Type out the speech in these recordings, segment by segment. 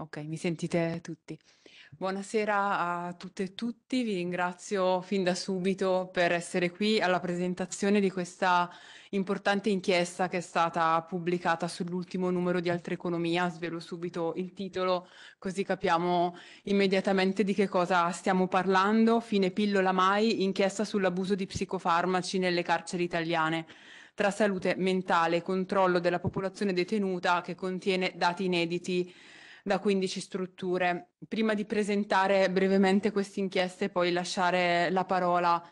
Ok, mi sentite tutti. Buonasera a tutte e tutti, vi ringrazio fin da subito per essere qui alla presentazione di questa importante inchiesta che è stata pubblicata sull'ultimo numero di Altra Economia, svelo subito il titolo così capiamo immediatamente di che cosa stiamo parlando, fine pillola mai, inchiesta sull'abuso di psicofarmaci nelle carceri italiane tra salute mentale e controllo della popolazione detenuta che contiene dati inediti da 15 strutture. Prima di presentare brevemente queste inchieste e poi lasciare la parola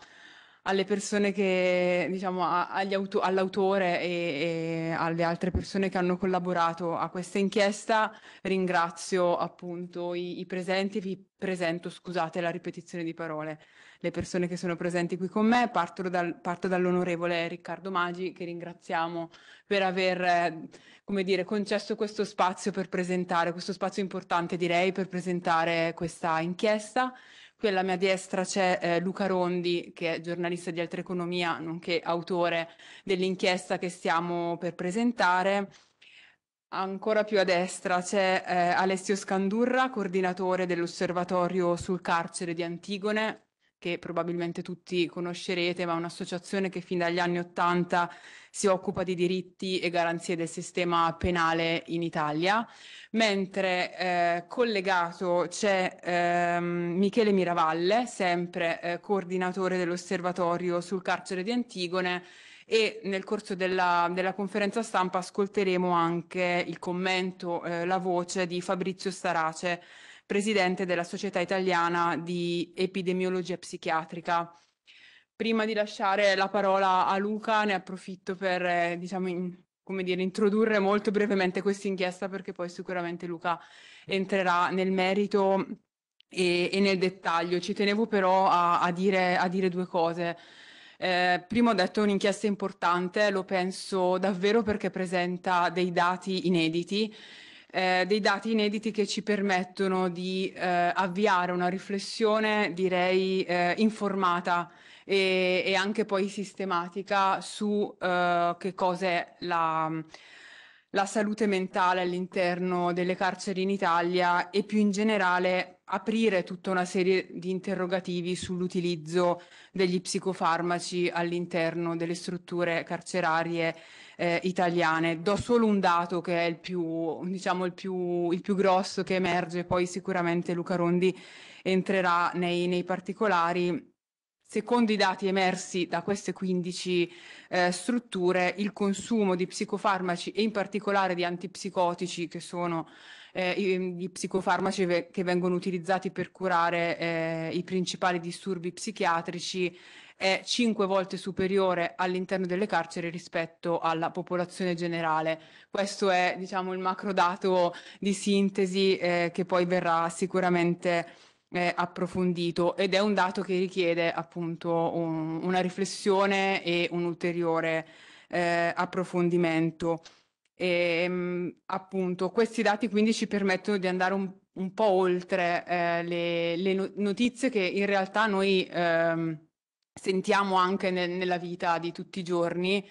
alle persone che, diciamo, auto- all'autore e, e, alle altre persone che hanno collaborato a questa inchiesta. Ringrazio appunto i, i presenti e vi presento, scusate la ripetizione di parole, le persone che sono presenti qui con me. Parto, dal, parto dall'onorevole Riccardo Maggi, che ringraziamo per aver eh, come dire, concesso questo spazio per presentare, questo spazio importante direi, per presentare questa inchiesta. Qui alla mia destra c'è eh, Luca Rondi, che è giornalista di Altra Economia, nonché autore dell'inchiesta che stiamo per presentare. Ancora più a destra c'è eh, Alessio Scandurra, coordinatore dell'osservatorio sul carcere di Antigone, che probabilmente tutti conoscerete, ma è un'associazione che fin dagli anni Ottanta si occupa di diritti e garanzie del sistema penale in Italia, mentre eh, collegato c'è ehm, Michele Miravalle, sempre eh, coordinatore dell'osservatorio sul carcere di Antigone, e nel corso della, della, conferenza stampa ascolteremo anche il commento, eh, la voce di Fabrizio Starace, presidente della Società Italiana di Epidemiologia Psichiatrica. Prima di lasciare la parola a Luca, ne approfitto per, eh, diciamo, in, come dire, introdurre molto brevemente questa inchiesta perché poi sicuramente Luca entrerà nel merito e, e nel dettaglio. Ci tenevo però a, a, dire, a dire due cose. Eh, prima ho detto un'inchiesta importante, lo penso davvero perché presenta dei dati inediti eh, dei dati inediti che ci permettono di eh, avviare una riflessione, direi, eh, informata e, e, anche poi sistematica su eh, che cos'è la, la salute mentale all'interno delle carceri in Italia e più in generale aprire tutta una serie di interrogativi sull'utilizzo degli psicofarmaci all'interno delle strutture carcerarie eh, italiane. Do solo un dato che è il più, diciamo, il più, il più grosso che emerge, poi sicuramente Luca Rondi entrerà nei, nei particolari. Secondo i dati emersi da queste 15 eh, strutture, il consumo di psicofarmaci e in particolare di antipsicotici, che sono eh, i, psicofarmaci ve- che vengono utilizzati per curare eh, i principali disturbi psichiatrici, è cinque volte superiore all'interno delle carceri rispetto alla popolazione generale. Questo è diciamo, il macro dato di sintesi eh, che poi verrà sicuramente eh, approfondito ed è un dato che richiede appunto un, una riflessione e un ulteriore eh, approfondimento. E, ehm, mh, appunto, questi dati quindi ci permettono di andare un, un po' oltre eh, le, le, notizie che in realtà noi ehm, sentiamo anche nel, nella vita di tutti i giorni.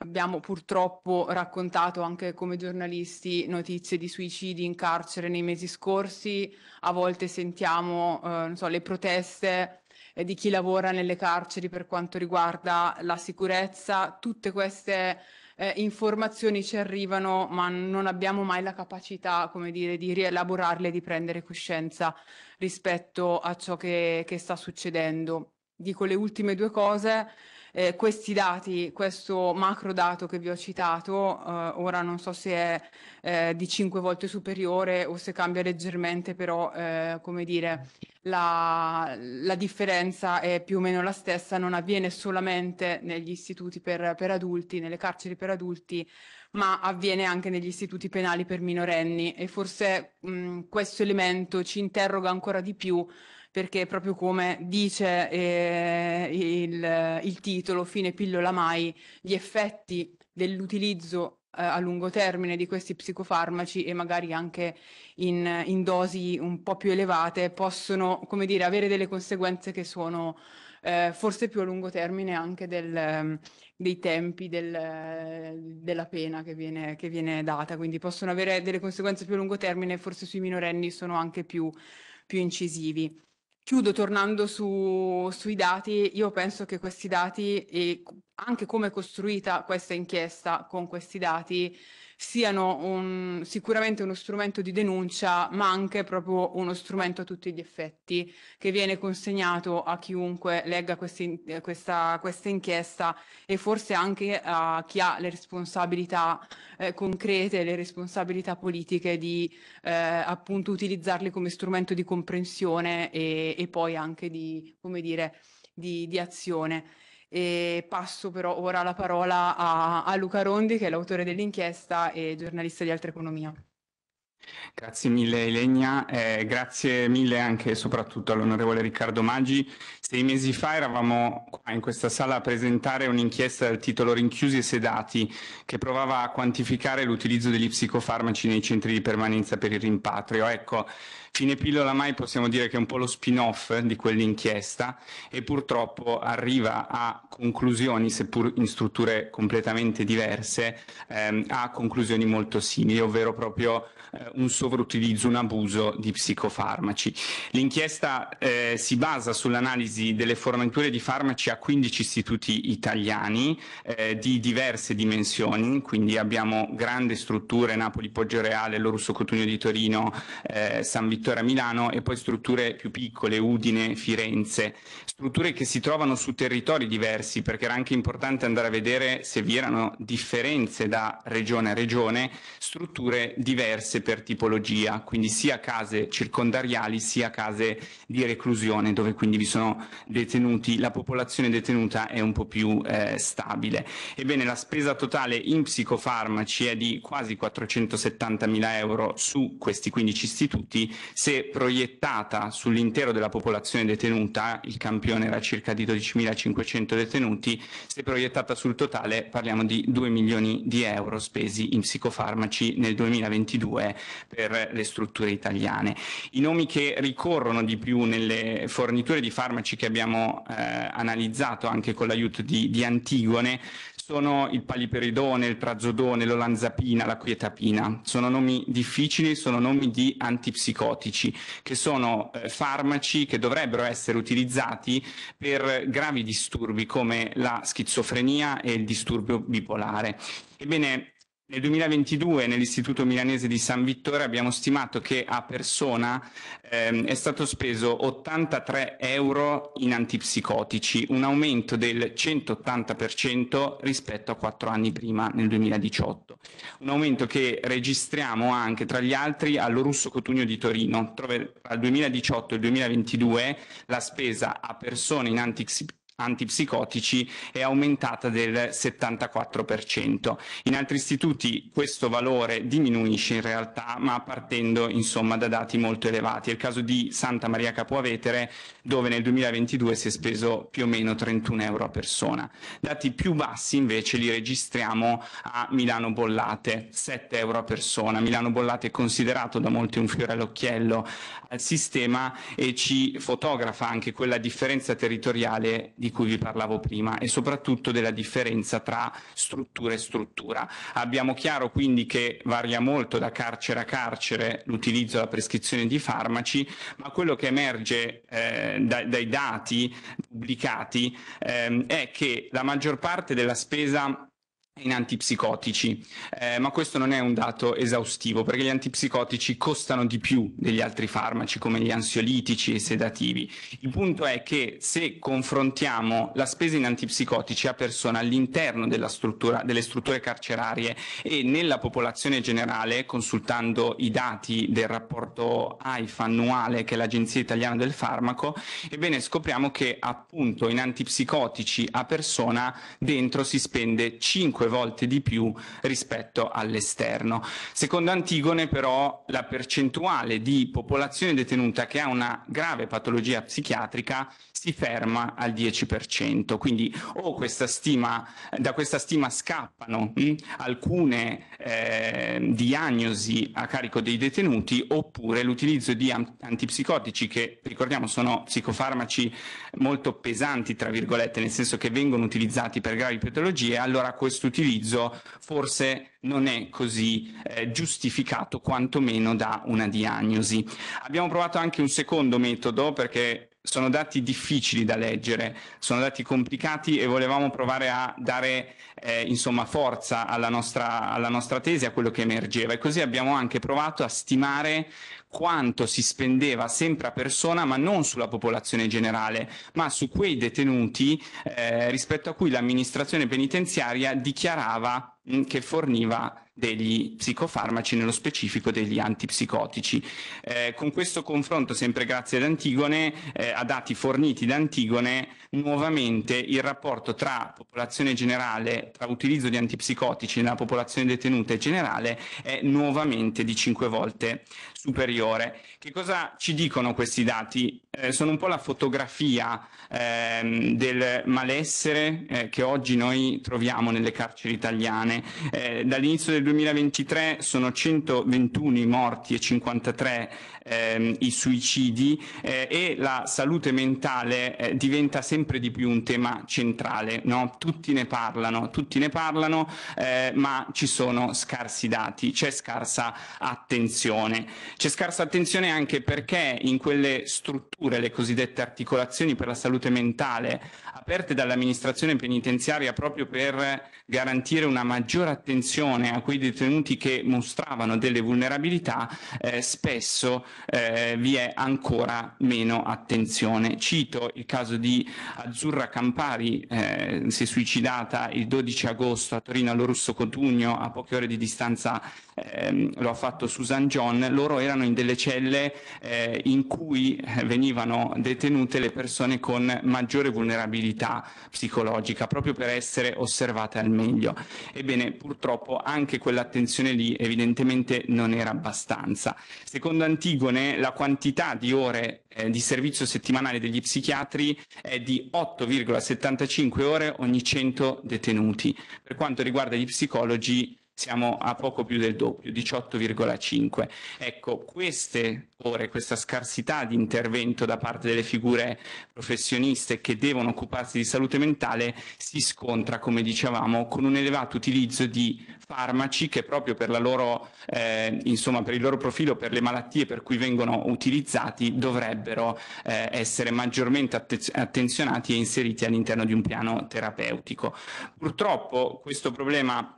Abbiamo purtroppo raccontato anche come giornalisti notizie di suicidi in carcere nei mesi scorsi, a volte sentiamo eh, so, le proteste eh, di chi lavora nelle carceri per quanto riguarda la sicurezza. Tutte queste eh, informazioni ci arrivano, ma non abbiamo mai la capacità, come dire, di rielaborarle, di prendere coscienza rispetto a ciò che, che sta succedendo dico le ultime due cose. Eh, questi dati, questo macro dato che vi ho citato, eh, ora non so se è eh, di 5 volte superiore o se cambia leggermente, però eh, come dire, la, la, differenza è più o meno la stessa, non avviene solamente negli istituti per, per adulti, nelle carceri per adulti, ma avviene anche negli istituti penali per minorenni e forse mh, questo elemento ci interroga ancora di più perché proprio come dice eh, il, il, titolo, fine pillola mai, gli effetti dell'utilizzo eh, a lungo termine di questi psicofarmaci e magari anche in, in dosi un po' più elevate possono, come dire, avere delle conseguenze che sono... Eh, forse più a lungo termine anche del, ehm, dei tempi del, della pena che viene, che viene, data, quindi possono avere delle conseguenze più a lungo termine, forse sui minorenni sono anche più, più incisivi. Chiudo tornando su, sui dati, io penso che questi dati e anche come è costruita questa inchiesta con questi dati siano un, sicuramente uno strumento di denuncia, ma anche proprio uno strumento a tutti gli effetti che viene consegnato a chiunque legga questi, questa, questa, inchiesta e forse anche a chi ha le responsabilità eh, concrete, le responsabilità politiche di eh, appunto utilizzarli come strumento di comprensione e, e poi anche di, come dire, di, di azione. E passo però ora la parola a, a Luca Rondi, che è l'autore dell'inchiesta e giornalista di Altra Economia. Grazie mille Elegna, eh, grazie mille anche e soprattutto all'onorevole Riccardo Maggi. Sei mesi fa eravamo qua in questa sala a presentare un'inchiesta dal titolo Rinchiusi e sedati che provava a quantificare l'utilizzo degli psicofarmaci nei centri di permanenza per il rimpatrio. Ecco, fine pillola mai possiamo dire che è un po' lo spin-off eh, di quell'inchiesta e purtroppo arriva a conclusioni, seppur in strutture completamente diverse, ehm, a conclusioni molto simili, ovvero proprio eh, un sovrautilizzo, un abuso di psicofarmaci. L'inchiesta eh, si basa sull'analisi delle forniture di farmaci a 15 istituti italiani eh, di diverse dimensioni, quindi abbiamo grandi strutture Napoli, Poggio Reale, Lorusso Cotugno di Torino, eh, San Vittorio a Milano e poi strutture più piccole, Udine, Firenze, strutture che si trovano su territori diversi perché era anche importante andare a vedere se vi erano differenze da regione a regione, strutture diverse per tipologia, quindi sia case circondariali sia case di reclusione, dove quindi vi sono detenuti, la popolazione detenuta è un po' più eh, stabile. Ebbene, la spesa totale in psicofarmaci è di quasi 470 mila euro su questi 15 istituti, se proiettata sull'intero della popolazione detenuta, il campione era circa di 12.500 detenuti, se proiettata sul totale parliamo di 2 milioni di euro spesi in psicofarmaci nel 2022 per le strutture italiane. I nomi che ricorrono di più nelle forniture di farmaci che abbiamo eh, analizzato anche con l'aiuto di, di Antigone sono il paliperidone, il trazodone, l'olanzapina, la quietapina. Sono nomi difficili, sono nomi di antipsicotici, che sono eh, farmaci che dovrebbero essere utilizzati per gravi disturbi come la schizofrenia e il disturbo bipolare. Ebbene, nel 2022 nell'Istituto Milanese di San Vittore abbiamo stimato che a persona ehm, è stato speso 83 euro in antipsicotici, un aumento del 180% rispetto a quattro anni prima nel 2018. Un aumento che registriamo anche tra gli altri allo Russo Cotugno di Torino, dove tra il 2018 e il 2022 la spesa a persona in antipsicotici antipsicotici è aumentata del 74%. In altri istituti questo valore diminuisce in realtà, ma partendo insomma da dati molto elevati. È il caso di Santa Maria Capuavetere, dove nel 2022 si è speso più o meno 31 euro a persona. Dati più bassi invece li registriamo a Milano Bollate, 7 euro a persona. Milano Bollate è considerato da molti un fiore all'occhiello al sistema e ci fotografa anche quella differenza territoriale di di cui vi parlavo prima e soprattutto della differenza tra struttura e struttura. Abbiamo chiaro quindi che varia molto da carcere a carcere l'utilizzo e la prescrizione di farmaci, ma quello che emerge eh, da, dai dati pubblicati eh, è che la maggior parte della spesa in antipsicotici, eh, ma questo non è un dato esaustivo perché gli antipsicotici costano di più degli altri farmaci come gli ansiolitici e sedativi. Il punto è che se confrontiamo la spesa in antipsicotici a persona all'interno struttura, delle strutture carcerarie e nella popolazione generale, consultando i dati del rapporto AIFA annuale che è l'Agenzia Italiana del Farmaco, ebbene scopriamo che appunto in antipsicotici a persona dentro si spende 5 volte di più rispetto all'esterno. Secondo Antigone però la percentuale di popolazione detenuta che ha una grave patologia psichiatrica si ferma al 10%. Quindi o questa stima, da questa stima scappano mh, hm, alcune eh, diagnosi a carico dei detenuti oppure l'utilizzo di antipsicotici che ricordiamo sono psicofarmaci molto pesanti, tra virgolette, nel senso che vengono utilizzati per gravi patologie, allora questo utilizzo forse non è così eh, giustificato quantomeno da una diagnosi. Abbiamo provato anche un secondo metodo perché sono dati difficili da leggere, sono dati complicati e volevamo provare a dare eh, insomma, forza alla nostra, alla nostra tesi, a quello che emergeva e così abbiamo anche provato a stimare quanto si spendeva sempre a persona ma non sulla popolazione generale ma su quei detenuti eh, rispetto a cui l'amministrazione penitenziaria dichiarava che forniva degli psicofarmaci, nello specifico degli antipsicotici. Eh, con questo confronto, sempre grazie ad Antigone, eh, a dati forniti da Antigone, nuovamente il rapporto tra popolazione generale, tra utilizzo di antipsicotici nella popolazione detenuta e generale è nuovamente di 5 volte superiore. Che cosa ci dicono questi dati? Eh, sono un po' la fotografia ehm, del malessere eh, che oggi noi troviamo nelle carceri italiane eh, dall'inizio del 2023 sono 121 i morti e 53 ehm, i suicidi eh, e la salute mentale eh, diventa sempre di più un tema centrale. No? Tutti ne parlano, tutti ne parlano, eh, ma ci sono scarsi dati, c'è scarsa attenzione. C'è scarsa attenzione anche perché in quelle strutture, le cosiddette articolazioni per la salute mentale, aperte dall'amministrazione penitenziaria proprio per garantire una maggiore attenzione a quei detenuti che mostravano delle vulnerabilità, eh, spesso eh, vi è ancora meno attenzione. Cito il caso di Azzurra Campari, eh, si è suicidata il 12 agosto a Torino all'Orusso Cotugno, a poche ore di distanza eh, lo ha fatto Susan John, loro erano in delle celle eh, in cui eh, venivano detenute le persone con maggiore vulnerabilità psicologica, proprio per essere osservate al meglio. Ebbene, purtroppo anche quell'attenzione lì evidentemente non era abbastanza. Secondo Antigua, Antigone la quantità di ore eh, di servizio settimanale degli psichiatri è di 8,75 ore ogni 100 detenuti. Per quanto riguarda gli psicologi siamo a poco più del doppio, 18,5. Ecco, queste ore, questa scarsità di intervento da parte delle figure professioniste che devono occuparsi di salute mentale si scontra, come dicevamo, con un elevato utilizzo di farmaci che proprio per, loro, eh, insomma, per il loro profilo, per le malattie per cui vengono utilizzati, dovrebbero eh, essere maggiormente attenzionati e inseriti all'interno di un piano terapeutico. Purtroppo questo problema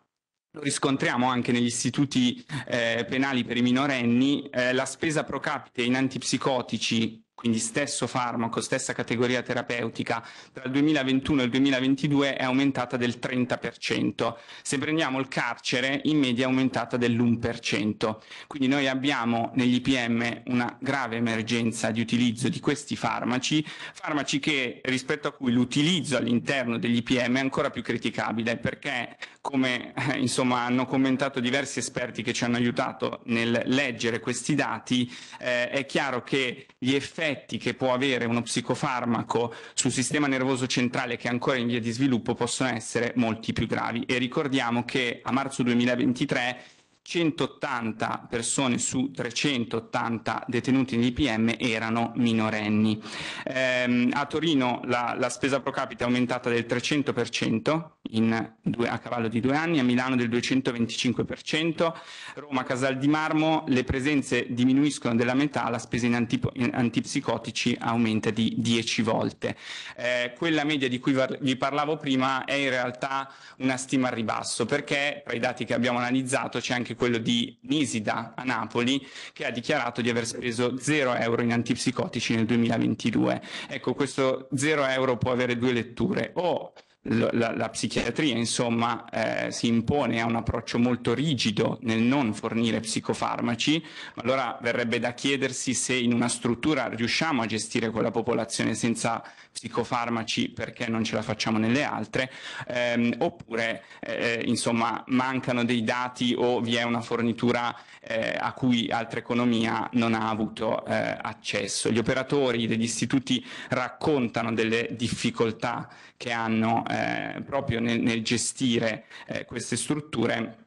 lo riscontriamo anche negli istituti eh, penali per i minorenni, eh, la spesa pro capite in antipsicotici quindi stesso farmaco, stessa categoria terapeutica, tra il 2021 e il 2022 è aumentata del 30%. Se prendiamo il carcere, in media è aumentata dell'1%. Quindi noi abbiamo negli IPM una grave emergenza di utilizzo di questi farmaci, farmaci che rispetto a cui l'utilizzo all'interno degli IPM è ancora più criticabile perché come eh, insomma, hanno commentato diversi esperti che ci hanno aiutato nel leggere questi dati, eh, è chiaro che gli effetti effetti che può avere uno psicofarmaco sul sistema nervoso centrale che è ancora in via di sviluppo possono essere molti più gravi. E ricordiamo che a marzo 2023 180 persone su 380 detenuti in IPM erano minorenni. Ehm, a Torino la, la, spesa pro capita è aumentata del 300% due, a cavallo di due anni, a Milano del 225%, Roma, Casal di Marmo le presenze diminuiscono della metà, la spesa in, antipo, in antipsicotici aumenta di 10 volte. Ehm, quella media di cui vi parlavo prima è in realtà una stima al ribasso perché tra i dati che abbiamo analizzato c'è anche quello di Nisida a Napoli, che ha dichiarato di aver speso 0 euro in antipsicotici nel 2022. Ecco, questo 0 euro può avere due letture. O la, la psichiatria insomma eh, si impone a un approccio molto rigido nel non fornire psicofarmaci, allora verrebbe da chiedersi se in una struttura riusciamo a gestire quella popolazione senza psicofarmaci perché non ce la facciamo nelle altre, ehm, oppure eh, insomma mancano dei dati o vi è una fornitura eh, a cui altra economia non ha avuto eh, accesso. Gli operatori degli istituti raccontano delle difficoltà che hanno eh, proprio nel, nel gestire eh, queste strutture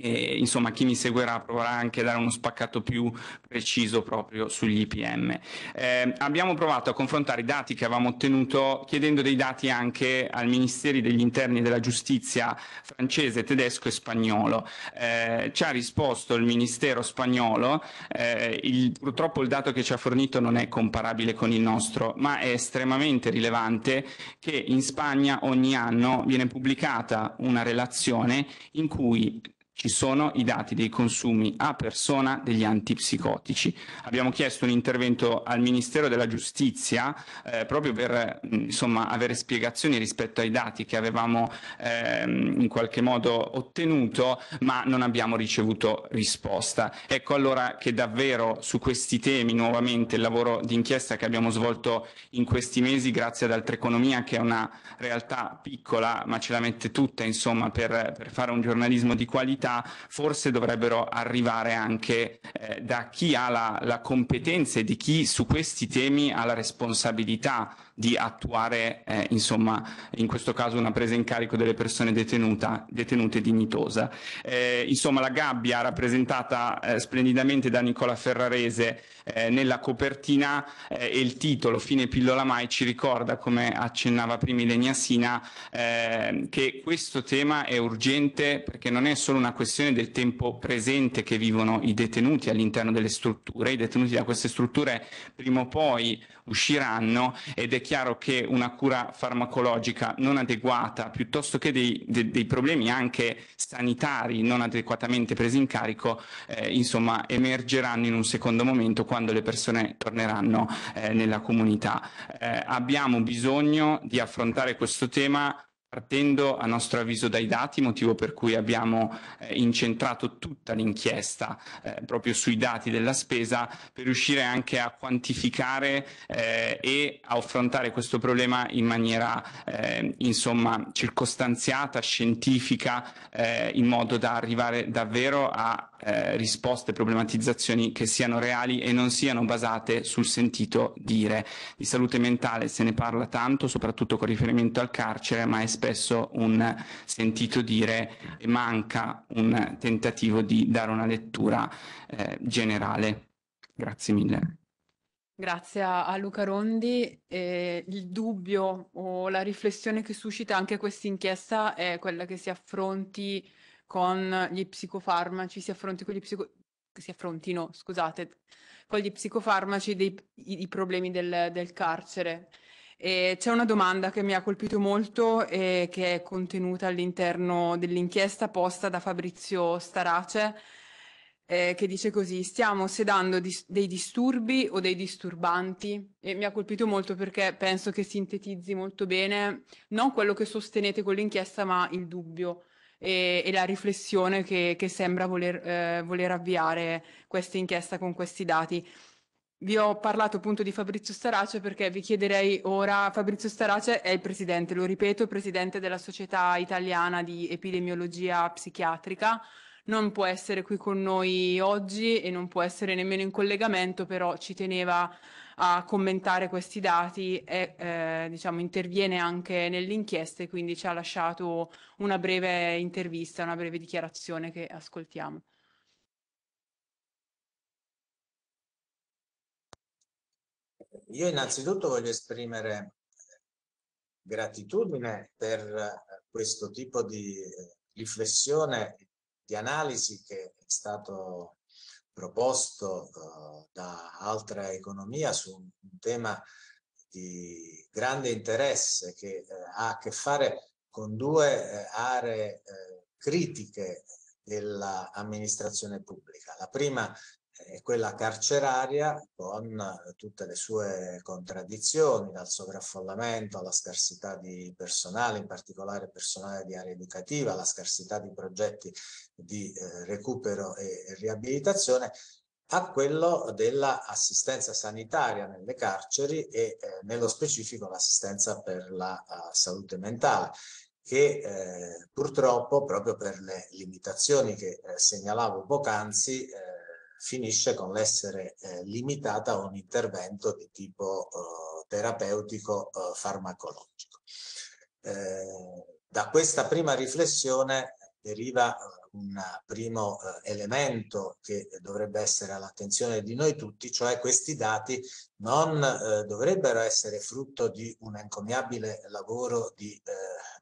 e insomma chi mi seguirà proverà anche a dare uno spaccato più preciso proprio sugli IPM. Eh, abbiamo provato a confrontare i dati che avevamo ottenuto chiedendo dei dati anche al Ministeri degli Interni e della Giustizia francese, tedesco e spagnolo. Eh, ci ha risposto il Ministero spagnolo, eh, il, purtroppo il dato che ci ha fornito non è comparabile con il nostro, ma è estremamente rilevante che in Spagna ogni anno viene pubblicata una relazione in cui ci sono i dati dei consumi a persona degli antipsicotici. Abbiamo chiesto un intervento al Ministero della Giustizia eh, proprio per mm, insomma, avere spiegazioni rispetto ai dati che avevamo ehm, in qualche modo ottenuto, ma non abbiamo ricevuto risposta. Ecco allora che davvero su questi temi nuovamente il lavoro di inchiesta che abbiamo svolto in questi mesi grazie ad Altra Economia, che è una realtà piccola ma ce la mette tutta insomma, per, per fare un giornalismo di qualità, responsabilità forse dovrebbero arrivare anche eh, da chi ha la, la competenza e di chi su questi temi ha la responsabilità di attuare eh, insomma in questo caso una presa in carico delle persone detenuta, detenute dignitosa. Eh, insomma la gabbia rappresentata eh, splendidamente da Nicola Ferrarese eh, nella copertina eh, e il titolo Fine pillola mai ci ricorda come accennava prima Ilenia Sina ehm, che questo tema è urgente perché non è solo una questione del tempo presente che vivono i detenuti all'interno delle strutture, i detenuti da queste strutture prima o poi usciranno ed è chiaro che una cura farmacologica non adeguata, piuttosto che dei, de, dei problemi anche sanitari non adeguatamente presi in carico, eh, insomma, emergeranno in un secondo momento quando le persone torneranno eh, nella comunità. Eh, abbiamo bisogno di affrontare questo tema partendo a nostro avviso dai dati, motivo per cui abbiamo eh, incentrato tutta l'inchiesta eh, proprio sui dati della spesa per riuscire anche a quantificare eh, e a affrontare questo problema in maniera eh, insomma circostanziata, scientifica, eh, in modo da arrivare davvero a eh, risposte e problematizzazioni che siano reali e non siano basate sul sentito dire. Di salute mentale se ne parla tanto, soprattutto con riferimento al carcere, ma è spesso un sentito dire manca un tentativo di dare una lettura eh, generale. Grazie mille. Grazie a Luca Rondi. Eh, il dubbio o la riflessione che suscita anche questa inchiesta è quella che si affronti con gli psicofarmaci, si affronti con gli psico- si affrontino, scusate, con gli psicofarmaci dei i, i problemi del, del carcere. E c'è una domanda che mi ha colpito molto e che è contenuta all'interno dell'inchiesta posta da Fabrizio Starace eh, che dice così, stiamo sedando dis- dei disturbi o dei disturbanti? E mi ha colpito molto perché penso che sintetizzi molto bene non quello che sostenete con l'inchiesta ma il dubbio. E, e, la riflessione che, che sembra voler, eh, voler avviare questa inchiesta con questi dati vi ho parlato appunto di Fabrizio Starace perché vi chiederei ora, Fabrizio Starace è il presidente, lo ripeto, presidente della Società Italiana di Epidemiologia Psichiatrica, non può essere qui con noi oggi e non può essere nemmeno in collegamento, però ci teneva a commentare questi dati e eh, diciamo, interviene anche nell'inchiesta e quindi ci ha lasciato una breve intervista, una breve dichiarazione che ascoltiamo. Io innanzitutto voglio esprimere eh, gratitudine per eh, questo tipo di eh, riflessione, di analisi che è stato proposto da Altra Economia su un tema di grande interesse che ha a che fare con due aree critiche dell'amministrazione pubblica. La prima è quella carceraria con eh, tutte le sue contraddizioni, dal sovraffollamento alla scarsità di personale, in particolare personale di area educativa, alla scarsità di progetti di eh, recupero e riabilitazione, a quello dell'assistenza sanitaria nelle carceri e eh, nello specifico l'assistenza per la uh, salute mentale che eh, purtroppo proprio per le limitazioni che eh, segnalavo poc'anzi eh, finisce con l'essere eh, limitata a un intervento di tipo eh, terapeutico eh, farmacologico. Eh, da questa prima riflessione deriva eh, un primo eh, elemento che dovrebbe essere all'attenzione di noi tutti, cioè questi dati non dovrebbero essere frutto di un encomiabile lavoro di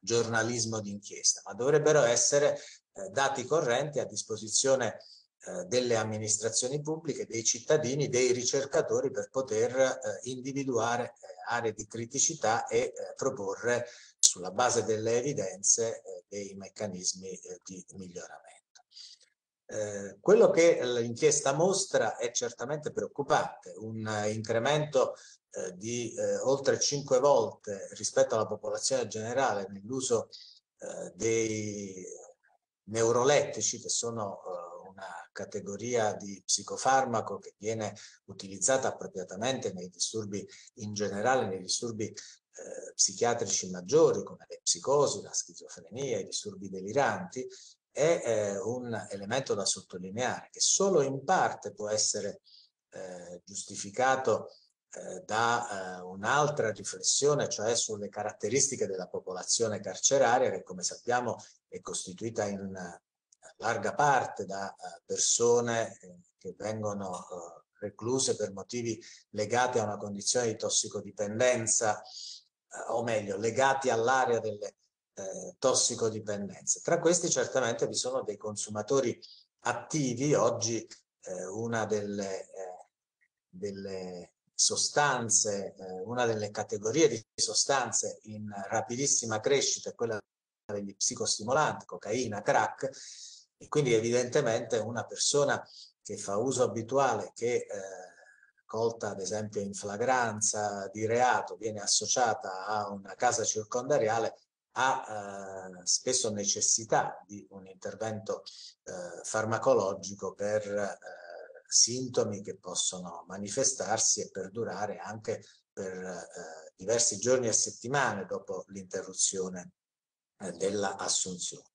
giornalismo d'inchiesta, ma dovrebbero essere dati correnti a disposizione eh, delle amministrazioni pubbliche, dei cittadini, dei ricercatori per poter eh, individuare eh, aree di criticità e proporre sulla base delle evidenze dei meccanismi di miglioramento. quello che l'inchiesta mostra è certamente preoccupante, un incremento di oltre 5 volte rispetto alla popolazione generale nell'uso dei neurolettici che sono categoria di psicofarmaco che viene utilizzata appropriatamente nei disturbi in generale, nei disturbi eh, psichiatrici maggiori come le psicosi, la schizofrenia, i disturbi deliranti, è eh, un elemento da sottolineare che solo in parte può essere eh, giustificato eh, da eh, un'altra riflessione, cioè sulle caratteristiche della popolazione carceraria che come sappiamo è costituita in larga parte da eh, persone eh, che vengono eh, recluse per motivi legati a una condizione di tossicodipendenza, o meglio, legati all'area delle tossicodipendenze. Tra questi certamente vi sono dei consumatori attivi, oggi una delle, delle sostanze, una delle categorie di sostanze in rapidissima crescita è quella degli psicostimolanti, cocaina, crack, e quindi evidentemente una persona che fa uso abituale, che eh, colta ad esempio in flagranza di reato, viene associata a una casa circondariale, ha eh, spesso necessità di un intervento eh, farmacologico per eh, sintomi che possono manifestarsi e perdurare anche per eh, diversi giorni e settimane dopo l'interruzione dell'assunzione.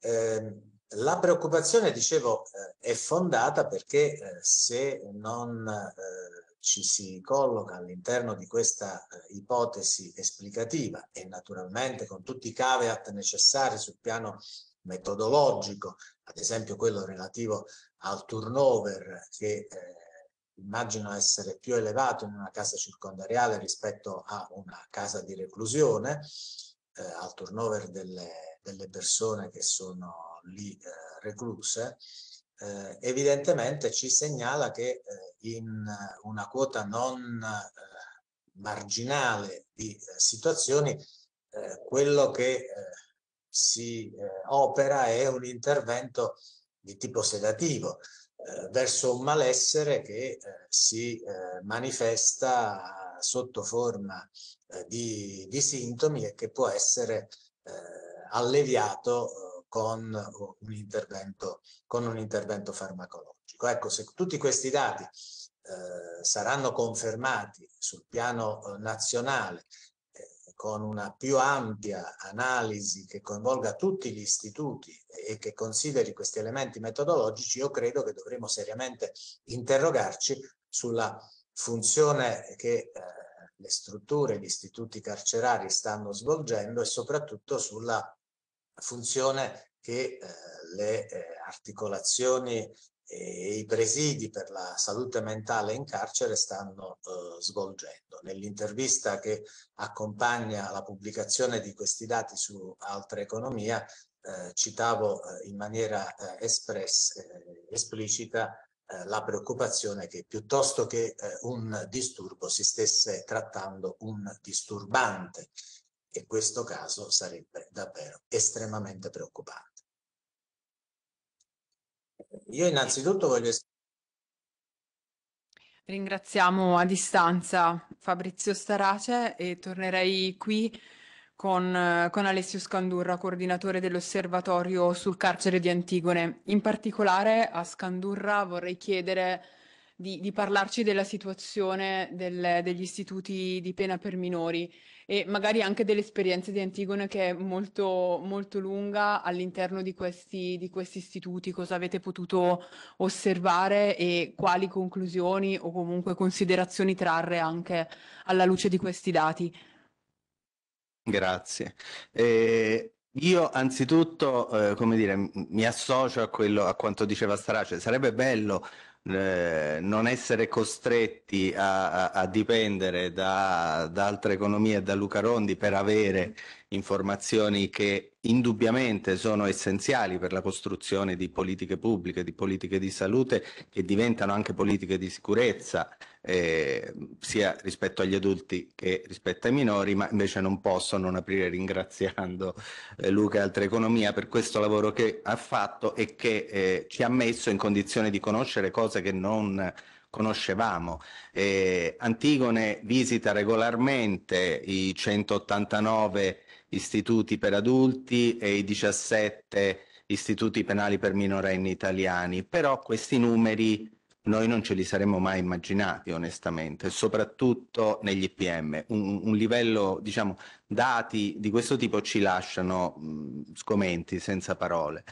Eh, la preoccupazione, dicevo, eh, è fondata perché eh, se non eh, ci si colloca all'interno di questa ipotesi esplicativa e naturalmente con tutti i caveat necessari sul piano metodologico, ad esempio quello relativo al turnover che eh, immagino essere più elevato in una casa circondariale rispetto a una casa di reclusione, eh, al turnover delle, delle persone che sono li eh, recluse, eh, evidentemente ci segnala che eh, in una quota non eh, marginale di eh, situazioni eh, quello che si opera è un intervento di tipo sedativo verso un malessere che si manifesta sotto forma di, di, sintomi e che può essere alleviato con un intervento, con un intervento farmacologico. Ecco, se tutti questi dati eh, saranno confermati sul piano eh, nazionale eh, con una più ampia analisi che coinvolga tutti gli istituti e che consideri questi elementi metodologici, io credo che dovremo seriamente interrogarci sulla funzione che eh, le strutture, gli istituti carcerari stanno svolgendo e soprattutto sulla funzione che eh, le eh, articolazioni e i presidi per la salute mentale in carcere stanno eh, svolgendo. Nell'intervista che accompagna la pubblicazione di questi dati su Altra Economia, eh, citavo eh, in maniera eh, espress, eh, esplicita eh, la preoccupazione che piuttosto che un disturbo si stesse trattando un disturbante e questo caso sarebbe davvero estremamente preoccupante. Io innanzitutto voglio Ringraziamo a distanza Fabrizio Starace e tornerei qui con, con, Alessio Scandurra, coordinatore dell'osservatorio sul carcere di Antigone. In particolare a Scandurra vorrei chiedere di, di parlarci della situazione del, degli istituti di pena per minori e magari anche dell'esperienza di Antigone che è molto, molto lunga all'interno di questi, di questi istituti, cosa avete potuto osservare e quali conclusioni o comunque considerazioni trarre anche alla luce di questi dati. Grazie. Eh, io anzitutto, eh, come dire, mi associo a, quello, a quanto diceva Sarace, sarebbe bello eh, non essere costretti a, a, a dipendere da, da, altre economie e da Luca Rondi per avere informazioni che indubbiamente sono essenziali per la costruzione di politiche pubbliche, di politiche di salute che diventano anche politiche di sicurezza eh, sia rispetto agli adulti che rispetto ai minori, ma invece non posso non aprire ringraziando eh, Luca e Altre Economia per questo lavoro che ha fatto e che eh, ci ha messo in condizione di conoscere cose che non conoscevamo. Eh, Antigone visita regolarmente i 189 istituti per adulti e i 17 istituti penali per minorenni italiani, però questi numeri noi non ce li saremmo mai immaginati onestamente, soprattutto negli IPM. Un, un livello, diciamo, dati di questo tipo ci lasciano mh, sgomenti, senza parole.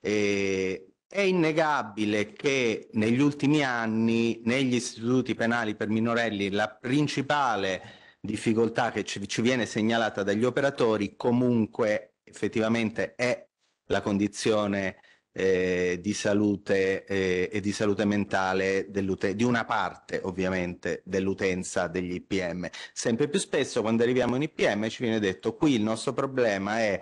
E, è innegabile che negli ultimi anni negli istituti penali per minorelli la principale difficoltà che ci, ci viene segnalata dagli operatori comunque effettivamente è la condizione eh, di salute eh, e di salute mentale di una parte ovviamente dell'utenza degli IPM. Sempre più spesso quando arriviamo in IPM ci viene detto qui il nostro problema è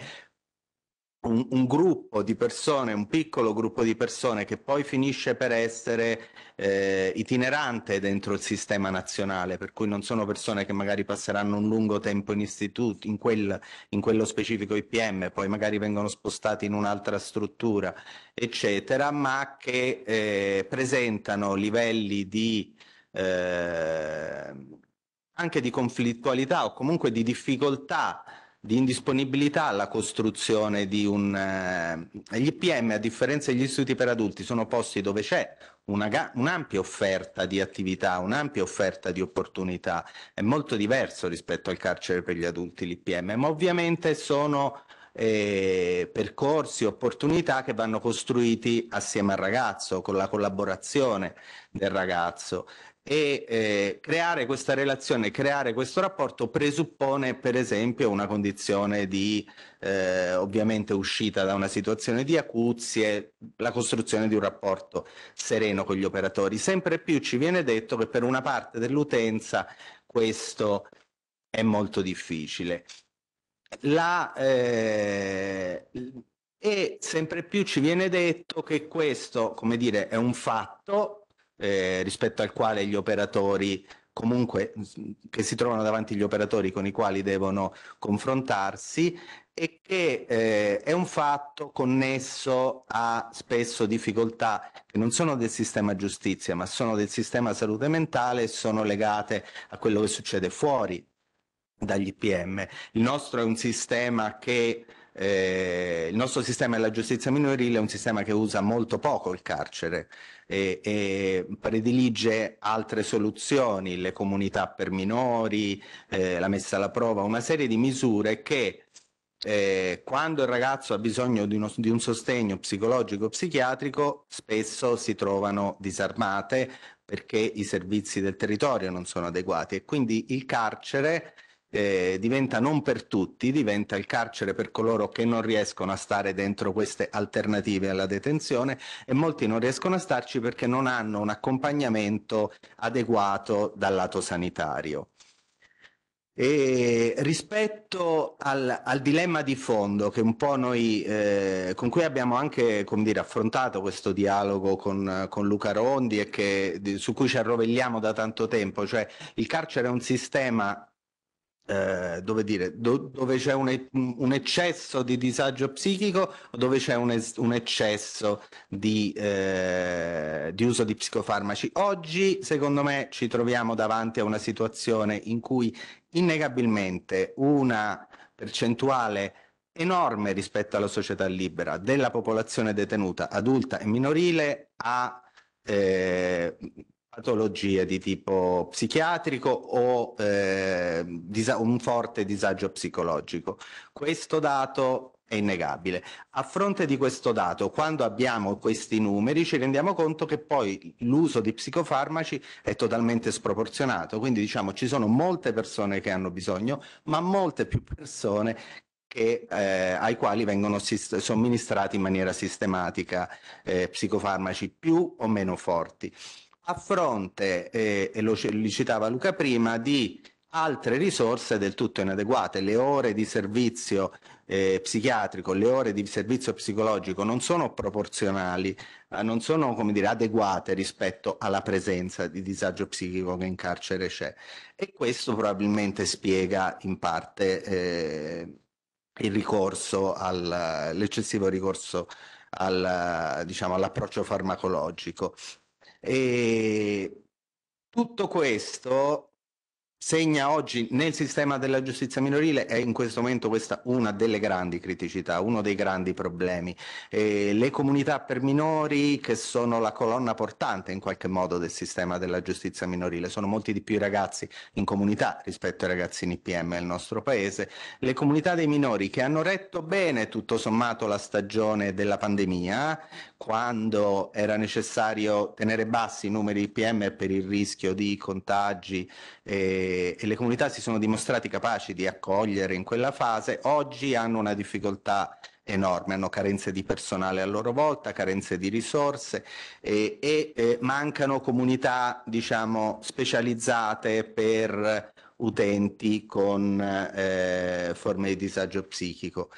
un, un, gruppo di persone, un piccolo gruppo di persone che poi finisce per essere eh, itinerante dentro il sistema nazionale, per cui non sono persone che magari passeranno un lungo tempo in istituto, in, quel, in quello specifico IPM, poi magari vengono spostati in un'altra struttura, eccetera, ma che eh, presentano livelli di eh, anche di conflittualità o comunque di difficoltà di indisponibilità alla costruzione di un... Eh, gli IPM, a differenza degli istituti per adulti, sono posti dove c'è una, un'ampia offerta di attività, un'ampia offerta di opportunità. È molto diverso rispetto al carcere per gli adulti, l'IPM, ma ovviamente sono eh, percorsi, opportunità che vanno costruiti assieme al ragazzo, con la collaborazione del ragazzo e eh, creare questa relazione, creare questo rapporto presuppone per esempio una condizione di eh, ovviamente uscita da una situazione di acuzie, la costruzione di un rapporto sereno con gli operatori. Sempre più ci viene detto che per una parte dell'utenza questo è molto difficile. La, eh, e sempre più ci viene detto che questo, come dire, è un fatto eh, rispetto al quale gli operatori comunque che si trovano davanti gli operatori con i quali devono confrontarsi e che eh, è un fatto connesso a spesso difficoltà che non sono del sistema giustizia ma sono del sistema salute mentale e sono legate a quello che succede fuori dagli IPM. Il nostro è un sistema che eh, il nostro sistema della giustizia minorile è un sistema che usa molto poco il carcere e, e predilige altre soluzioni, le comunità per minori, eh, la messa alla prova, una serie di misure che eh, quando il ragazzo ha bisogno di, uno, di un sostegno psicologico o psichiatrico, spesso si trovano disarmate perché i servizi del territorio non sono adeguati e quindi il carcere eh, diventa non per tutti, diventa il carcere per coloro che non riescono a stare dentro queste alternative alla detenzione e molti non riescono a starci perché non hanno un accompagnamento adeguato dal lato sanitario. E rispetto al, al, dilemma di fondo che un po' noi, eh, con cui abbiamo anche dire, affrontato questo dialogo con, con Luca Rondi e che, di, su cui ci arrovelliamo da tanto tempo, cioè il carcere è un sistema eh, dove dire, do, dove c'è un, un, eccesso di disagio psichico o dove c'è un, es, un eccesso di, eh, di, uso di psicofarmaci. Oggi, secondo me, ci troviamo davanti a una situazione in cui innegabilmente una percentuale enorme rispetto alla società libera della popolazione detenuta adulta e minorile ha eh, patologie di tipo psichiatrico o eh, disa- un forte disagio psicologico. Questo dato è innegabile. A fronte di questo dato, quando abbiamo questi numeri, ci rendiamo conto che poi l'uso di psicofarmaci è totalmente sproporzionato. Quindi diciamo ci sono molte persone che hanno bisogno, ma molte più persone che, eh, ai quali vengono sist- somministrati in maniera sistematica eh, psicofarmaci più o meno forti a fronte, eh, e lo, li citava Luca prima, di altre risorse del tutto inadeguate. Le ore di servizio eh, psichiatrico, le ore di servizio psicologico non sono proporzionali, eh, non sono come dire, adeguate rispetto alla presenza di disagio psichico che in carcere c'è. E questo probabilmente spiega in parte eh, il ricorso al, l'eccessivo ricorso al, diciamo, all'approccio farmacologico. E tutto questo segna oggi nel sistema della giustizia minorile è in questo momento questa una delle grandi criticità, uno dei grandi problemi. E le comunità per minori che sono la colonna portante in qualche modo del sistema della giustizia minorile, sono molti di più i ragazzi in comunità rispetto ai ragazzi in IPM nel nostro paese, le comunità dei minori che hanno retto bene tutto sommato la stagione della pandemia, quando era necessario tenere bassi i numeri IPM per il rischio di contagi. E eh, e, le comunità si sono dimostrati capaci di accogliere in quella fase, oggi hanno una difficoltà enorme, hanno carenze di personale a loro volta, carenze di risorse e, e, e mancano comunità diciamo, specializzate per utenti con eh, forme di disagio psichico.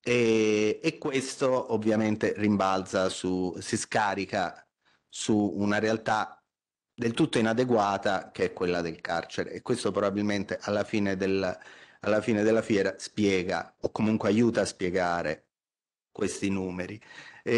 E, e questo ovviamente rimbalza su, si scarica su una realtà del tutto inadeguata che è quella del carcere e questo probabilmente alla fine, del, alla fine della fiera spiega o comunque aiuta a spiegare questi numeri. E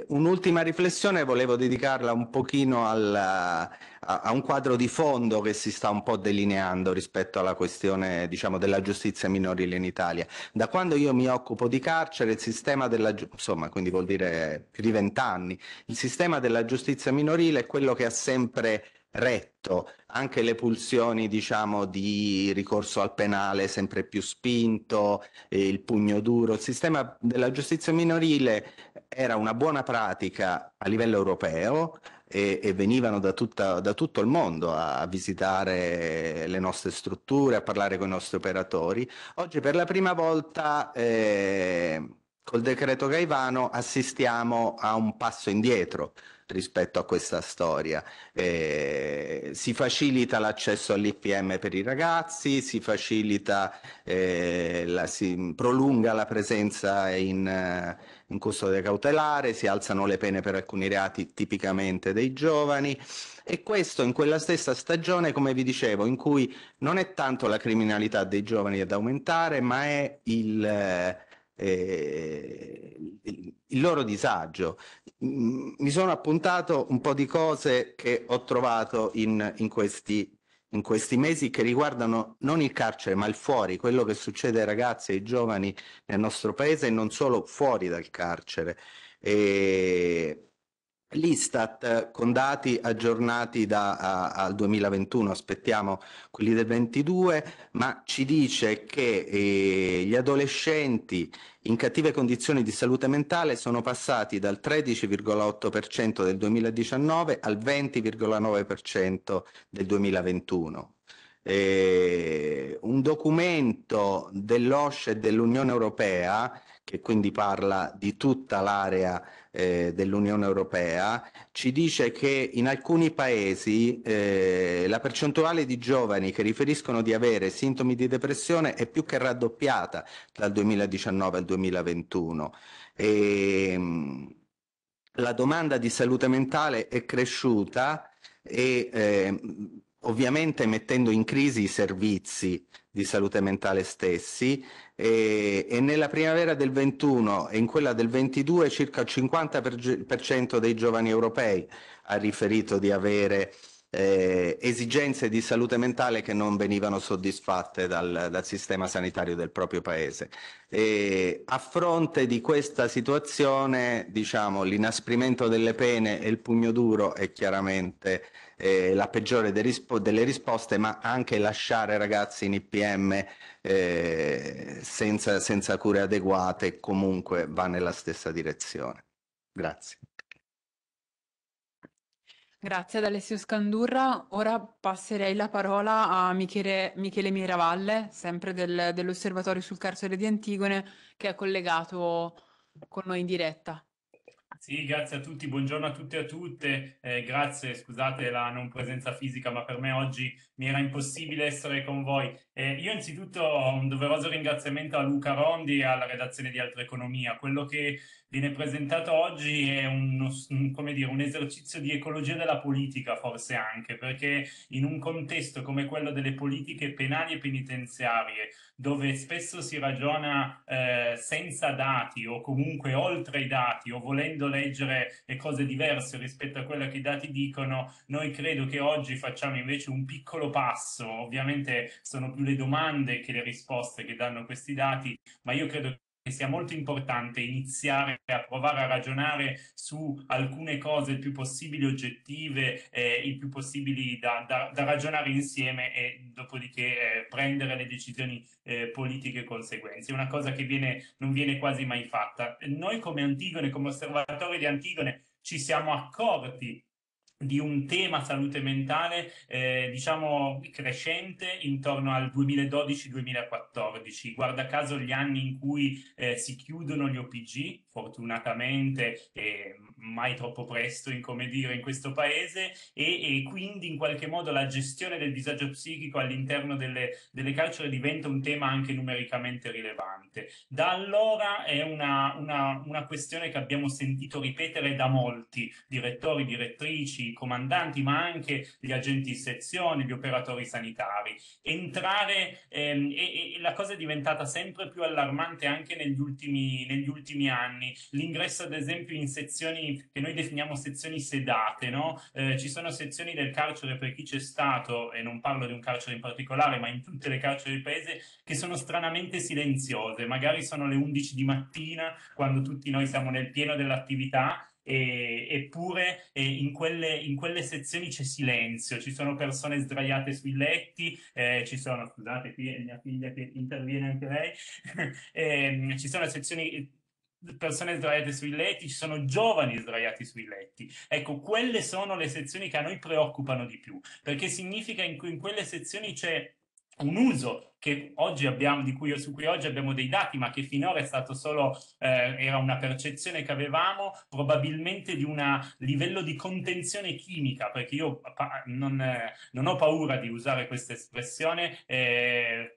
eh, un'ultima riflessione volevo dedicarla un pochino al, a, a, un quadro di fondo che si sta un po' delineando rispetto alla questione diciamo, della giustizia minorile in Italia. Da quando io mi occupo di carcere, il sistema della, insomma, quindi vuol dire più di vent'anni, il sistema della giustizia minorile è quello che ha sempre retto, anche le pulsioni diciamo di ricorso al penale sempre più spinto, eh, il pugno duro, il sistema della giustizia minorile era una buona pratica a livello europeo e, e venivano da, tutta, da, tutto il mondo a, a visitare le nostre strutture, a parlare con i nostri operatori. Oggi per la prima volta eh, col decreto Gaivano assistiamo a un passo indietro rispetto a questa storia. Eh, si facilita l'accesso all'IPM per i ragazzi, si facilita, eh, la, si prolunga la presenza in, eh, in custodia cautelare, si alzano le pene per alcuni reati tipicamente dei giovani e questo in quella stessa stagione, come vi dicevo, in cui non è tanto la criminalità dei giovani ad aumentare, ma è il eh, eh, il loro disagio. Mi sono appuntato un po' di cose che ho trovato in, in, questi, in questi mesi che riguardano non il carcere ma il fuori, quello che succede ai ragazzi e ai giovani nel nostro paese e non solo fuori dal carcere. E L'Istat con dati aggiornati da, a, al 2021, aspettiamo quelli del 22, ma ci dice che eh, gli adolescenti in cattive condizioni di salute mentale sono passati dal 13,8% del 2019 al 20,9% del 2021. Eh, un documento dell'OSCE e dell'Unione Europea, che quindi parla di tutta l'area eh, dell'Unione Europea, ci dice che in alcuni paesi eh, la percentuale di giovani che riferiscono di avere sintomi di depressione è più che raddoppiata dal 2019 al 2021. E, mh, la domanda di salute mentale è cresciuta e eh, ovviamente mettendo in crisi i servizi di salute mentale stessi e, e nella primavera del 21 e in quella del 22 circa il 50% dei giovani europei ha riferito di avere eh, esigenze di salute mentale che non venivano soddisfatte dal, dal sistema sanitario del proprio paese. E a fronte di questa situazione, diciamo, l'inasprimento delle pene e il pugno duro è chiaramente eh, la peggiore rispo- delle risposte, ma anche lasciare ragazzi in IPM eh, senza, senza cure adeguate comunque va nella stessa direzione. Grazie. Grazie ad Alessio Scandurra. Ora passerei la parola a Michele, Michele Miravalle, sempre del, dell'Osservatorio sul carcere di Antigone, che è collegato con noi in diretta. Sì, grazie a tutti, buongiorno a tutte e a tutte, eh, grazie, scusate la non presenza fisica, ma per me oggi mi era impossibile essere con voi. Eh, io innanzitutto un doveroso ringraziamento a Luca Rondi e alla redazione di Altra Economia. Quello che viene presentato oggi è uno, dire, un esercizio di ecologia della politica, forse anche, perché in un contesto come quello delle politiche penali e penitenziarie, dove spesso si ragiona eh, senza dati o comunque oltre i dati o volendo leggere le cose diverse rispetto a quello che i dati dicono, noi credo che oggi facciamo invece un piccolo passo, ovviamente sono più più le domande che le risposte che danno questi dati, ma io credo che sia molto importante iniziare a provare a ragionare su alcune cose il più possibile oggettive, eh, il più possibile da, da, da, ragionare insieme e dopodiché eh, prendere le decisioni eh, politiche conseguenze. È una cosa che viene, non viene quasi mai fatta. Noi come Antigone, come osservatori di Antigone, ci siamo accorti di un tema salute mentale, eh, diciamo, crescente intorno al 2012-2014. Guarda caso gli anni in cui eh, si chiudono gli OPG, fortunatamente eh, mai troppo presto, in come dire, in questo paese, e, e, quindi in qualche modo la gestione del disagio psichico all'interno delle, delle carceri diventa un tema anche numericamente rilevante. Da allora è una, una, una questione che abbiamo sentito ripetere da molti direttori, direttrici, comandanti, ma anche gli agenti di sezione, gli operatori sanitari. Entrare, ehm, e, e, la cosa è diventata sempre più allarmante anche negli ultimi, negli ultimi anni. L'ingresso, ad esempio, in sezioni che noi definiamo sezioni sedate, no? Eh, ci sono sezioni del carcere per chi c'è stato, e non parlo di un carcere in particolare, ma in tutte le carceri del paese, che sono stranamente silenziose. Magari sono le 11 di mattina, quando tutti noi siamo nel pieno dell'attività, e, eppure eh, in, quelle, in, quelle, sezioni c'è silenzio, ci sono persone sdraiate sui letti, eh, ci sono, scusate, qui è mia figlia che interviene anche lei, eh, ci sono sezioni eh, persone sdraiate sui letti, ci sono giovani sdraiati sui letti. Ecco, quelle sono le sezioni che a noi preoccupano di più, perché significa che in, in quelle sezioni c'è un uso abbiamo, cui, su cui oggi abbiamo dei dati, ma che finora è stato solo, eh, era una percezione che avevamo, probabilmente di un livello di contenzione chimica, perché io non, eh, non, ho paura di usare questa espressione, eh,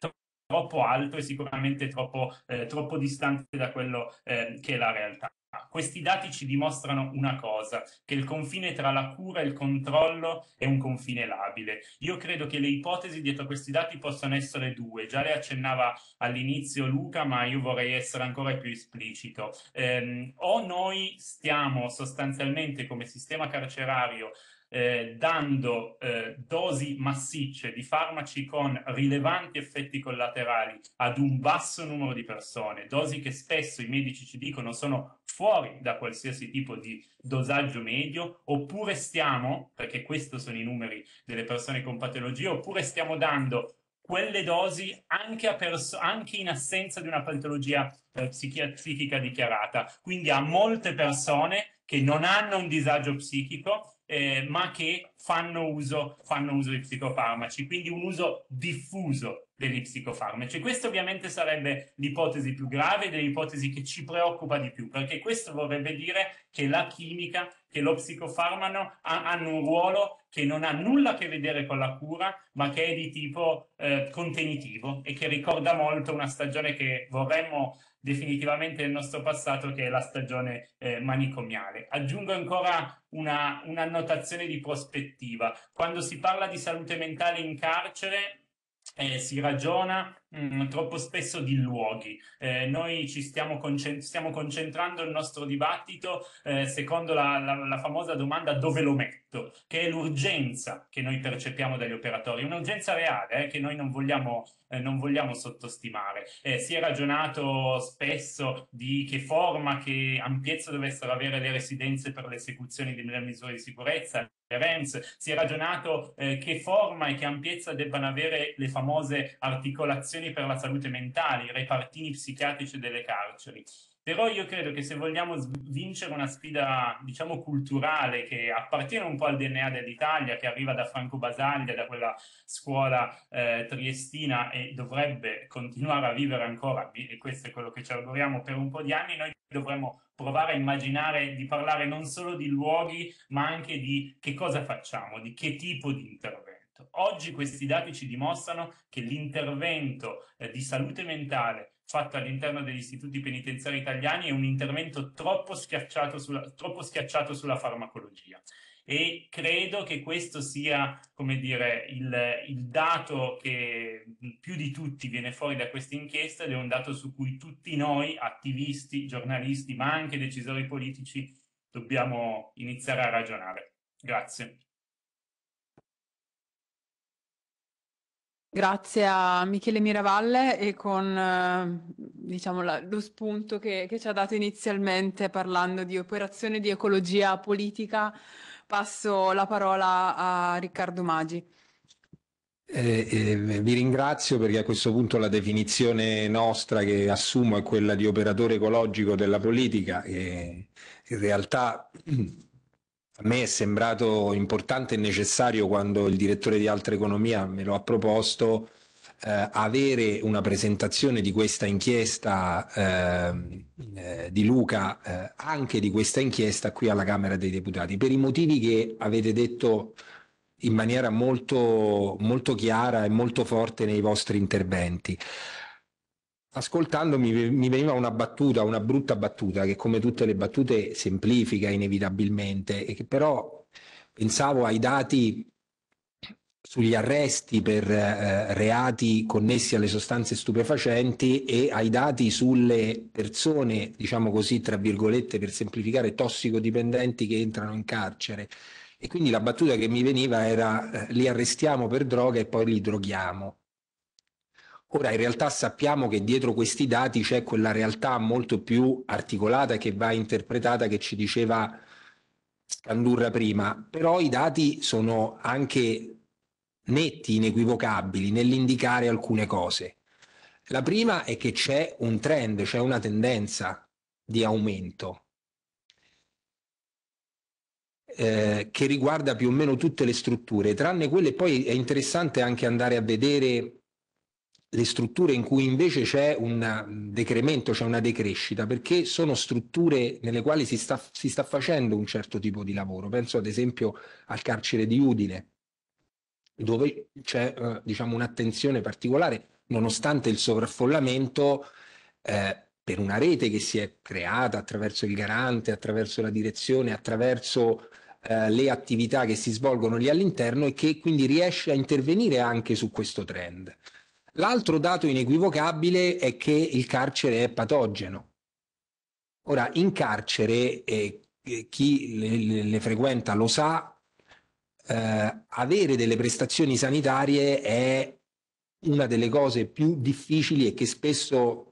troppo alto e sicuramente troppo, eh, troppo distante da quello eh, che è la realtà. Questi dati ci dimostrano una cosa, che il confine tra la cura e il controllo è un confine labile. Io credo che le ipotesi dietro questi dati possono essere due, già le accennava all'inizio Luca, ma io vorrei essere ancora più esplicito. Eh, o noi stiamo sostanzialmente come sistema carcerario eh, dando eh, dosi massicce di farmaci con rilevanti effetti collaterali ad un basso numero di persone, dosi che spesso i medici ci dicono sono fuori da qualsiasi tipo di dosaggio medio, oppure stiamo, perché questi sono i numeri delle persone con patologie, oppure stiamo dando quelle dosi anche, perso- anche, in assenza di una patologia eh, psichi- psichica dichiarata. Quindi a molte persone che non hanno un disagio psichico eh, ma che fanno uso, fanno uso di psicofarmaci, quindi un uso diffuso degli psicofarmaci. Questa ovviamente sarebbe l'ipotesi più grave dell'ipotesi che ci preoccupa di più, perché questo vorrebbe dire che la chimica, che lo psicofarmano ha, hanno un ruolo che non ha nulla a che vedere con la cura, ma che è di tipo eh, contenitivo e che ricorda molto una stagione che vorremmo definitivamente nel nostro passato, che è la stagione eh, manicomiale. Aggiungo ancora una, un'annotazione di prospettiva. Quando si parla di salute mentale in carcere, eh, si ragiona mh, mm, troppo spesso di luoghi. Eh, noi ci stiamo, concent- stiamo, concentrando il nostro dibattito eh, secondo la, la, la famosa domanda dove lo metto detto, che è l'urgenza che noi percepiamo dagli operatori, un'urgenza reale eh, che noi non vogliamo, eh, non vogliamo sottostimare. Eh, si è ragionato spesso di che forma, che ampiezza dovessero avere le residenze per l'esecuzione delle misure di sicurezza, si è ragionato eh, che forma e che ampiezza debbano avere le famose articolazioni per la salute mentale, i repartini psichiatrici delle carceri. Però io credo che se vogliamo vincere una sfida, diciamo, culturale che appartiene un po' al DNA dell'Italia, che arriva da Franco Basaglia, da quella scuola eh, triestina e dovrebbe continuare a vivere ancora, e questo è quello che ci auguriamo per un po' di anni, noi dovremmo provare a immaginare di parlare non solo di luoghi, ma anche di che cosa facciamo, di che tipo di intervento. Oggi questi dati ci dimostrano che l'intervento eh, di salute mentale fatto all'interno degli istituti penitenziari italiani è un intervento troppo schiacciato sulla, troppo schiacciato sulla farmacologia. E credo che questo sia, come dire, il, il dato che più di tutti viene fuori da questa inchiesta ed è un dato su cui tutti noi, attivisti, giornalisti, ma anche decisori politici, dobbiamo iniziare a ragionare. Grazie. Grazie a Michele Miravalle e con eh, diciamo, la, lo spunto che, che, ci ha dato inizialmente parlando di operazione di ecologia politica, passo la parola a Riccardo Maggi. Eh, eh, vi ringrazio perché a questo punto la definizione nostra che assumo è quella di operatore ecologico della politica, che in realtà a me è sembrato importante e necessario quando il direttore di Altra Economia me lo ha proposto eh, avere una presentazione di questa inchiesta ehm, eh, di Luca, eh, anche di questa inchiesta qui alla Camera dei Deputati, per i motivi che avete detto in maniera molto, molto chiara e molto forte nei vostri interventi ascoltandomi mi veniva una battuta, una brutta battuta che come tutte le battute semplifica inevitabilmente e che però pensavo ai dati sugli arresti per eh, reati connessi alle sostanze stupefacenti e ai dati sulle persone, diciamo così, tra virgolette, per semplificare, tossicodipendenti che entrano in carcere. E quindi la battuta che mi veniva era eh, li arrestiamo per droga e poi li droghiamo. Ora in realtà sappiamo che dietro questi dati c'è quella realtà molto più articolata che va interpretata che ci diceva Scandurra prima, però i dati sono anche netti, inequivocabili nell'indicare alcune cose. La prima è che c'è un trend, c'è una tendenza di aumento eh, che riguarda più o meno tutte le strutture, tranne quelle poi è interessante anche andare a vedere le strutture in cui invece c'è un mm, decremento, c'è una decrescita, perché sono strutture nelle quali si sta, si sta, facendo un certo tipo di lavoro. Penso ad esempio al carcere di Udine, dove c'è eh, diciamo un'attenzione particolare, nonostante il sovraffollamento, eh, per una rete che si è creata attraverso il garante, attraverso la direzione, attraverso eh, le attività che si svolgono lì all'interno e che quindi riesce a intervenire anche su questo trend. L'altro dato inequivocabile è che il carcere è patogeno. Ora, in carcere, eh, chi le, le, frequenta lo sa, eh, avere delle prestazioni sanitarie è una delle cose più difficili e che spesso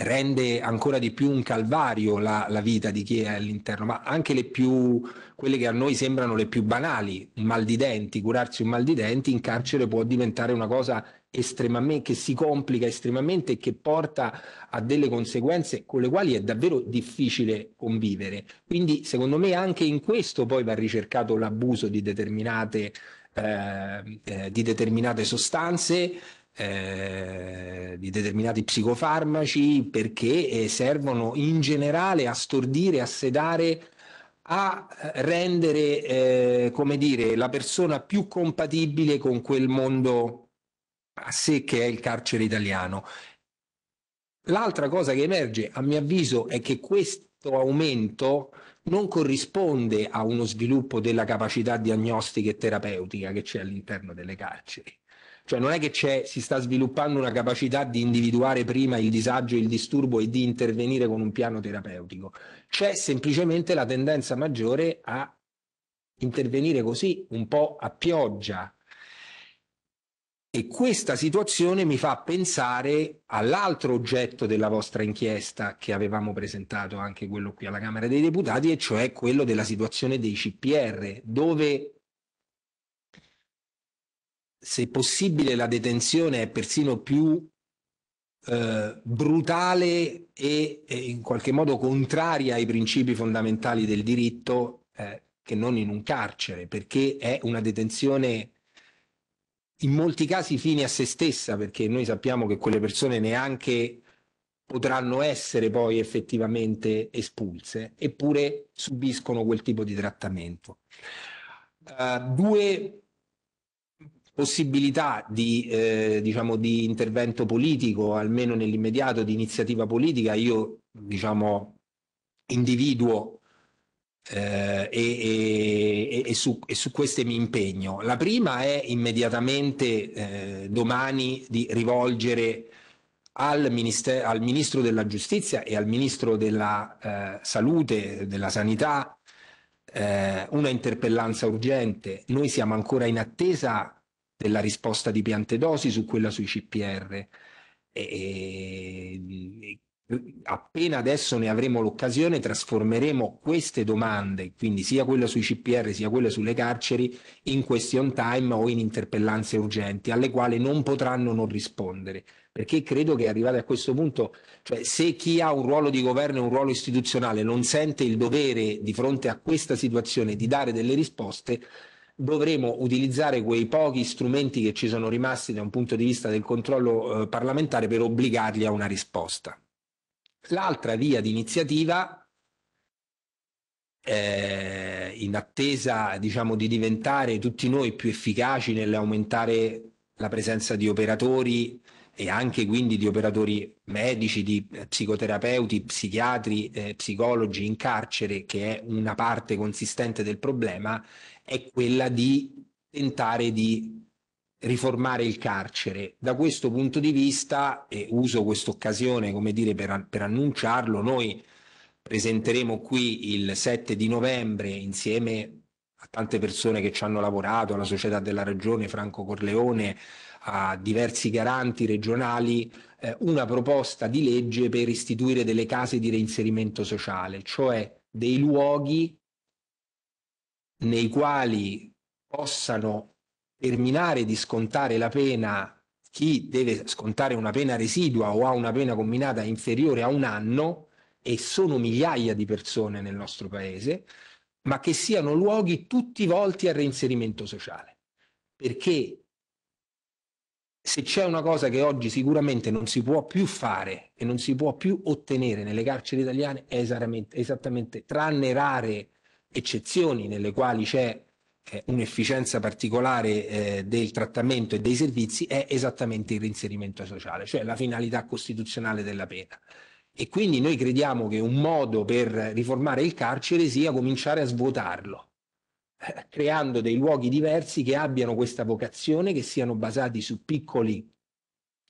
rende ancora di più un calvario la, la vita di chi è all'interno, ma anche le più quelle che a noi sembrano le più banali, un mal di denti, curarsi un mal di denti, in carcere può diventare una cosa estremamente, che si complica estremamente e che porta a delle conseguenze con le quali è davvero difficile convivere. Quindi secondo me anche in questo poi va ricercato l'abuso di determinate, eh, eh, di determinate sostanze, eh, di determinati psicofarmaci perché eh, servono in generale a stordire, a sedare a eh, rendere, eh, come dire, la persona più compatibile con quel mondo a sé che è il carcere italiano. L'altra cosa che emerge, a mio avviso, è che questo aumento non corrisponde a uno sviluppo della capacità diagnostica e terapeutica che c'è all'interno delle carceri. Cioè non è che c'è, si sta sviluppando una capacità di individuare prima il disagio, il disturbo e di intervenire con un piano terapeutico. C'è semplicemente la tendenza maggiore a intervenire così, un po' a pioggia. E questa situazione mi fa pensare all'altro oggetto della vostra inchiesta che avevamo presentato anche quello qui alla Camera dei Deputati, e cioè quello della situazione dei CPR, dove se possibile la detenzione è persino più eh, brutale e, e, in qualche modo contraria ai principi fondamentali del diritto eh, che non in un carcere, perché è una detenzione in molti casi fine a se stessa, perché noi sappiamo che quelle persone neanche potranno essere poi effettivamente espulse, eppure subiscono quel tipo di trattamento. Uh, due possibilità di, eh, diciamo, di intervento politico, almeno nell'immediato, di iniziativa politica, io diciamo, individuo eh, e, e, e, su, e, su, queste mi impegno. La prima è immediatamente eh, domani di rivolgere al, al, Ministro della Giustizia e al Ministro della eh, Salute, della Sanità, eh, una interpellanza urgente. Noi siamo ancora in attesa della risposta di piante dosi su quella sui CPR. E, appena adesso ne avremo l'occasione trasformeremo queste domande, quindi sia quella sui CPR sia quella sulle carceri, in question time o in interpellanze urgenti alle quali non potranno non rispondere, perché credo che arrivati a questo punto, cioè se chi ha un ruolo di governo e un ruolo istituzionale non sente il dovere di fronte a questa situazione di dare delle risposte, dovremo utilizzare quei pochi strumenti che ci sono rimasti da un punto di vista del controllo eh, parlamentare per obbligarli a una risposta. L'altra via di iniziativa, eh, in attesa diciamo, di diventare tutti noi più efficaci nell'aumentare la presenza di operatori e anche quindi di operatori medici, di eh, psicoterapeuti, psichiatri, eh, psicologi in carcere, che è una parte consistente del problema, è quella di tentare di riformare il carcere. Da questo punto di vista, e uso quest'occasione come per, per annunciarlo, noi presenteremo qui il 7 di novembre insieme a tante persone che ci hanno lavorato, alla Società della Regione, Franco Corleone, a diversi garanti regionali eh, una proposta di legge per istituire delle case di reinserimento sociale, cioè dei luoghi nei quali possano terminare di scontare la pena chi deve scontare una pena residua o ha una pena combinata inferiore a un anno, e sono migliaia di persone nel nostro paese, ma che siano luoghi tutti volti al reinserimento sociale. Perché se c'è una cosa che oggi sicuramente non si può più fare e non si può più ottenere nelle carceri italiane è esattamente, esattamente tranne rare eccezioni nelle quali c'è un'efficienza particolare eh, del trattamento e dei servizi è esattamente il reinserimento sociale, cioè la finalità costituzionale della pena. E quindi noi crediamo che un modo per riformare il carcere sia cominciare a svuotarlo, creando dei luoghi diversi che abbiano questa vocazione, che siano basati su piccoli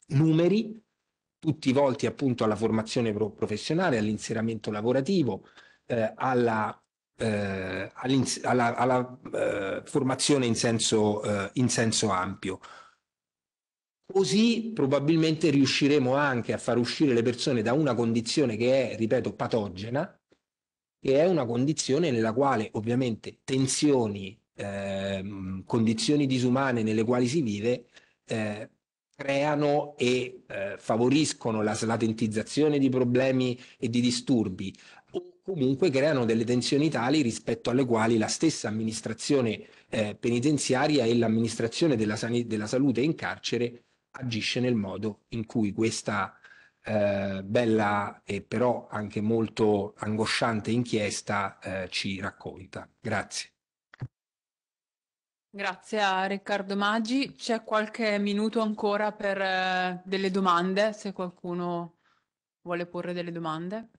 numeri, tutti volti appunto alla formazione pro professionale, all'inserimento lavorativo, eh, alla, eh, all alla, alla eh, formazione in senso, eh, in senso ampio. Così probabilmente riusciremo anche a far uscire le persone da una condizione che è, ripeto, patogena, che è una condizione nella quale ovviamente tensioni, eh, condizioni disumane nelle quali si vive, eh, creano e eh, favoriscono la slatentizzazione di problemi e di disturbi o comunque creano delle tensioni tali rispetto alle quali la stessa amministrazione eh, penitenziaria e l'amministrazione della, della, salute in carcere agisce nel modo in cui questa eh, bella e però anche molto angosciante inchiesta eh, ci racconta. Grazie. Grazie a Riccardo Maggi. C'è qualche minuto ancora per eh, delle domande, se qualcuno vuole porre delle domande.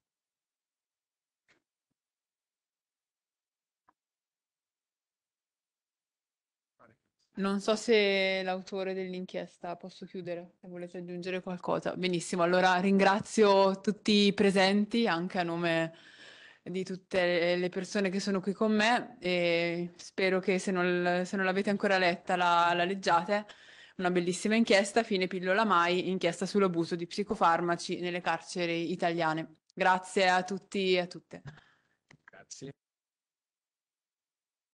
Non so se l'autore dell'inchiesta, posso chiudere, se volete aggiungere qualcosa. Benissimo, allora ringrazio tutti i presenti, anche a nome di tutte le persone che sono qui con me e spero che se non, se non l'avete ancora letta la, la leggiate. Una bellissima inchiesta, fine pillola mai, inchiesta sull'abuso di psicofarmaci nelle carceri italiane. Grazie a tutti e a tutte. Grazie.